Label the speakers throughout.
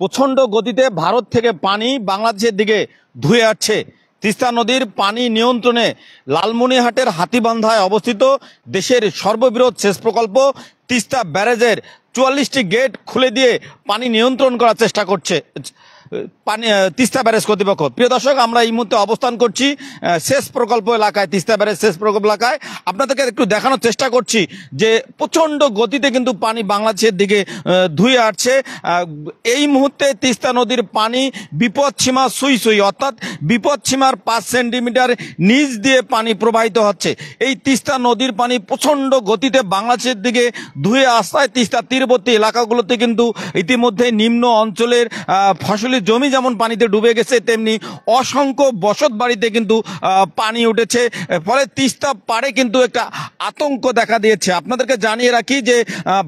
Speaker 1: প্রচণ্ড গতিতে ভারত থেকে পানি বাংলাদেশের দিকে ধুয়ে আসছে তিস্তা নদীর পানি নিয়ন্ত্রণে লালমনিহাটের হাতিবান্ধায় অবস্থিত দেশের সর্ববৃহৎ সেচ প্রকল্প তিস্তা ব্যারেজের চুয়াল্লিশটি গেট খুলে দিয়ে পানি নিয়ন্ত্রণ করার চেষ্টা করছে পানি তিস্তা ব্যারেজ কর্তৃপক্ষ প্রিয় দর্শক আমরা এই মুহূর্তে অবস্থান করছি শেষ প্রকল্প এলাকায় তিস্তা ব্যারেজ শেষ প্রকল্প এলাকায় আপনাদেরকে একটু দেখানোর চেষ্টা করছি যে প্রচণ্ড গতিতে কিন্তু পানি বাংলাদেশের দিকে ধুয়ে আসছে এই মুহূর্তে তিস্তা নদীর পানি বিপদ সীমা সুই সুই অর্থাৎ বিপদ সীমার পাঁচ সেন্টিমিটার নিচ দিয়ে পানি প্রবাহিত হচ্ছে এই তিস্তা নদীর পানি প্রচণ্ড গতিতে বাংলাদেশের দিকে ধুয়ে আসায় তিস্তা তীরবর্তী এলাকাগুলোতে কিন্তু ইতিমধ্যে নিম্ন অঞ্চলের ফসলি চাষাবাদের জমি যেমন পানিতে ডুবে গেছে তেমনি অসংখ্য বসত বাড়িতে কিন্তু পানি উঠেছে ফলে তিস্তা পাড়ে কিন্তু একটা আতঙ্ক দেখা দিয়েছে আপনাদেরকে জানিয়ে রাখি যে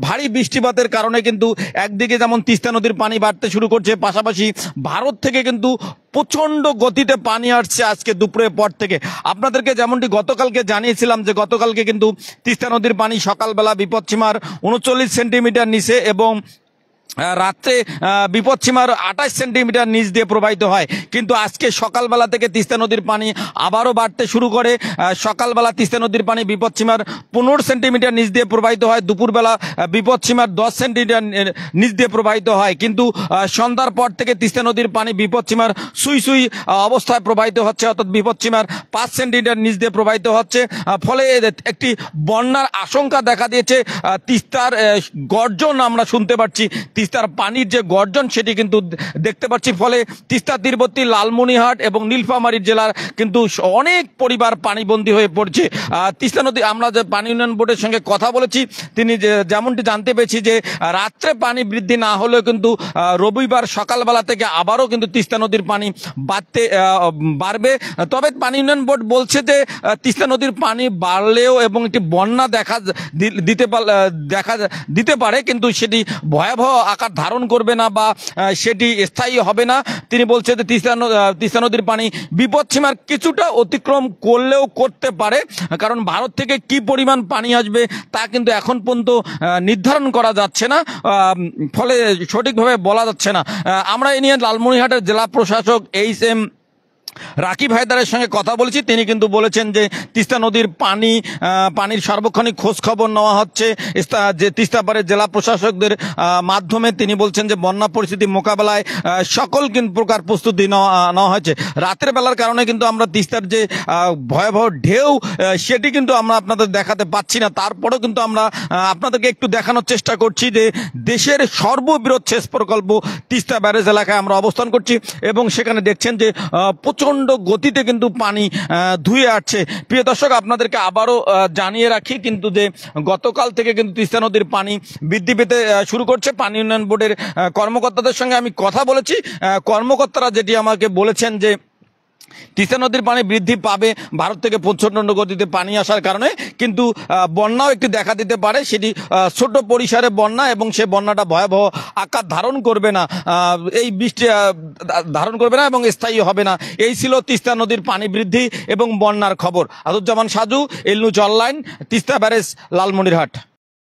Speaker 1: ভারী বৃষ্টিপাতের কারণে কিন্তু একদিকে যেমন তিস্তা নদীর পানি বাড়তে শুরু করছে পাশাপাশি ভারত থেকে কিন্তু প্রচণ্ড গতিতে পানি আসছে আজকে দুপুরের পর থেকে আপনাদেরকে যেমনটি গতকালকে জানিয়েছিলাম যে গতকালকে কিন্তু তিস্তা নদীর পানি সকালবেলা বিপদসীমার উনচল্লিশ সেন্টিমিটার নিচে এবং রাত্রে বিপদসীমার আঠাশ সেন্টিমিটার নিচ দিয়ে প্রবাহিত হয় কিন্তু আজকে সকালবেলা থেকে তিস্তা নদীর পানি আবারও বাড়তে শুরু করে সকালবেলা তিস্তা নদীর পানি বিপদসীমার পনেরো সেন্টিমিটার নিচ দিয়ে প্রবাহিত হয় দুপুরবেলা বিপদসীমার দশ সেন্টিমিটার নিচ দিয়ে প্রবাহিত হয় কিন্তু সন্ধ্যার পর থেকে তিস্তা নদীর পানি বিপদসীমার সুই সুই অবস্থায় প্রবাহিত হচ্ছে অর্থাৎ বিপদসীমার পাঁচ সেন্টিমিটার নিচ দিয়ে প্রবাহিত হচ্ছে ফলে একটি বন্যার আশঙ্কা দেখা দিয়েছে তিস্তার গর্জন আমরা শুনতে পাচ্ছি তিস্তার পানির যে গর্জন সেটি কিন্তু দেখতে পাচ্ছি ফলে তিস্তা তীরবর্তী লালমনিহাট এবং নীলফামারী জেলার কিন্তু অনেক পরিবার পানিবন্দী হয়ে পড়ছে তিস্তা নদী আমরা যে পানি উন্নয়ন বোর্ডের সঙ্গে কথা বলেছি তিনি যেমনটি জানতে পেরেছি যে রাত্রে পানি বৃদ্ধি না হলেও কিন্তু রবিবার সকালবেলা থেকে আবারও কিন্তু তিস্তা নদীর পানি বাড়তে বাড়বে তবে পানি উন্নয়ন বোর্ড বলছে যে তিস্তা নদীর পানি বাড়লেও এবং একটি বন্যা দেখা দিতে দেখা দিতে পারে কিন্তু সেটি ভয়াবহ আকার ধারণ করবে না বা সেটি স্থায়ী হবে না তিনি বলছে যে তিস্তা তিস্তা নদীর পানি বিপদসীমার কিছুটা অতিক্রম করলেও করতে পারে কারণ ভারত থেকে কি পরিমাণ পানি আসবে তা কিন্তু এখন পর্যন্ত নির্ধারণ করা যাচ্ছে না ফলে সঠিকভাবে বলা যাচ্ছে না আমরা এ নিয়ে লালমনিহাটের জেলা প্রশাসক এইচ এম রাকিব হায়দারের সঙ্গে কথা বলেছি তিনি কিন্তু বলেছেন যে তিস্তা নদীর পানি পানির সার্বক্ষণিক খোঁজ খবর নেওয়া হচ্ছে যে তিস্তাপাড়ের জেলা প্রশাসকদের মাধ্যমে তিনি বলছেন যে বন্যা পরিস্থিতি মোকাবেলায় সকল প্রকার প্রস্তুতি নেওয়া হয়েছে রাতের বেলার কারণে কিন্তু আমরা তিস্তার যে ভয়াবহ ঢেউ সেটি কিন্তু আমরা আপনাদের দেখাতে পাচ্ছি না তারপরেও কিন্তু আমরা আপনাদেরকে একটু দেখানোর চেষ্টা করছি যে দেশের সর্ববৃহৎ শেষ প্রকল্প তিস্তা ব্যারেজ এলাকায় আমরা অবস্থান করছি এবং সেখানে দেখছেন যে প্রচণ্ড গতিতে কিন্তু পানি ধুয়ে আসছে প্রিয় দর্শক আপনাদেরকে আবারও জানিয়ে রাখি কিন্তু যে গতকাল থেকে কিন্তু তিস্তা নদীর পানি বৃদ্ধি পেতে শুরু করছে পানি উন্নয়ন বোর্ডের কর্মকর্তাদের সঙ্গে আমি কথা বলেছি কর্মকর্তারা যেটি আমাকে বলেছেন যে তিস্তা নদীর পানি বৃদ্ধি পাবে ভারত থেকে প্রচণ্ড গতিতে পানি আসার কারণে কিন্তু বন্যাও একটি দেখা দিতে পারে সেটি ছোট পরিসরে বন্যা এবং সে বন্যাটা ভয়াবহ আকার ধারণ করবে না এই বৃষ্টি ধারণ করবে না এবং স্থায়ী হবে না এই ছিল তিস্তা নদীর পানি বৃদ্ধি এবং বন্যার খবর আদুজ্জামান সাজু এলনু জললাইন তিস্তা ব্যারেজ লালমনিরহাট